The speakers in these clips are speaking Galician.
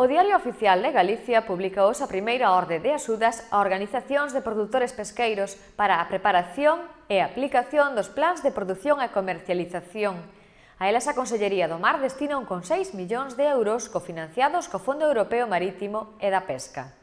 O Diario Oficial de Galicia publica a primeira orde de axudas a organizacións de produtores pesqueiros para a preparación e aplicación dos plans de produción e comercialización. A elas a Consellería do Mar destina un con 6 millóns de euros cofinanciados co Fondo Europeo Marítimo e da Pesca.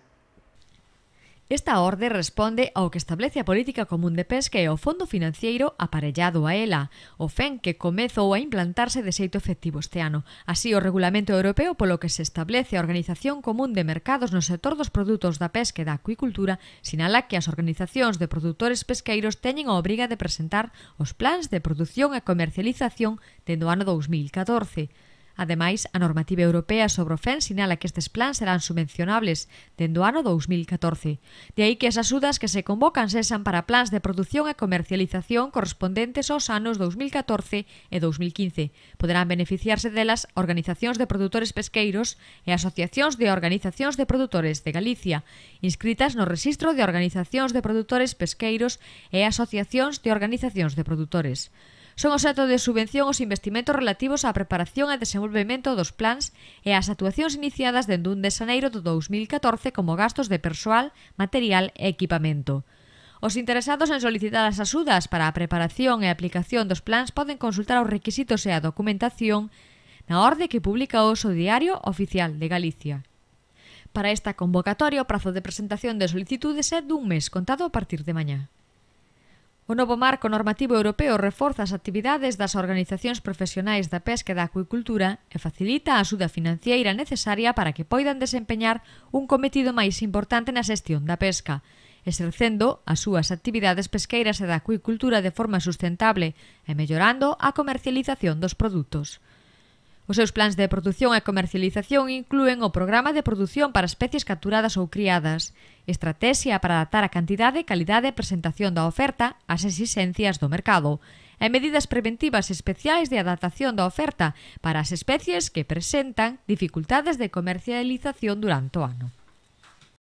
Esta orde responde ao que establece a política común de pesca e o fondo financiero aparellado a ela, o FEN que comezou a implantarse de xeito efectivo este ano. Así, o regulamento europeo polo que se establece a Organización Común de Mercados no sector dos produtos da pesca e da acuicultura sinala que as organizacións de produtores pesqueiros teñen a obriga de presentar os plans de produción e comercialización dentro do ano 2014. Ademais, a normativa europea sobre o FEN sinala que estes plans serán subvencionables dende o ano 2014. De aí que as axudas que se convocan sesan para plans de produción e comercialización correspondentes aos anos 2014 e 2015. Poderán beneficiarse delas organizacións de produtores pesqueiros e asociacións de organizacións de produtores de Galicia, inscritas no Registro de Organizacións de Produtores Pesqueiros e Asociacións de Organizacións de Produtores son obxecto de subvención os investimentos relativos á preparación e desenvolvemento dos plans e ás actuacións iniciadas dende un de xaneiro do 2014 como gastos de persoal, material e equipamento. Os interesados en solicitar as axudas para a preparación e aplicación dos plans poden consultar os requisitos e a documentación na orde que publica o Oso Diario Oficial de Galicia. Para esta convocatoria, o prazo de presentación de solicitudes é dun mes contado a partir de mañá. O novo marco normativo europeo reforza as actividades das organizacións profesionais da pesca e da acuicultura e facilita a axuda financiera necesaria para que poidan desempeñar un cometido máis importante na xestión da pesca, exercendo as súas actividades pesqueiras e da acuicultura de forma sustentable e mellorando a comercialización dos produtos. Os seus plans de produción e comercialización incluen o programa de produción para especies capturadas ou criadas, estrategia para adaptar a cantidade, calidade e presentación da oferta ás exigencias do mercado, e medidas preventivas especiais de adaptación da oferta para as especies que presentan dificultades de comercialización durante o ano.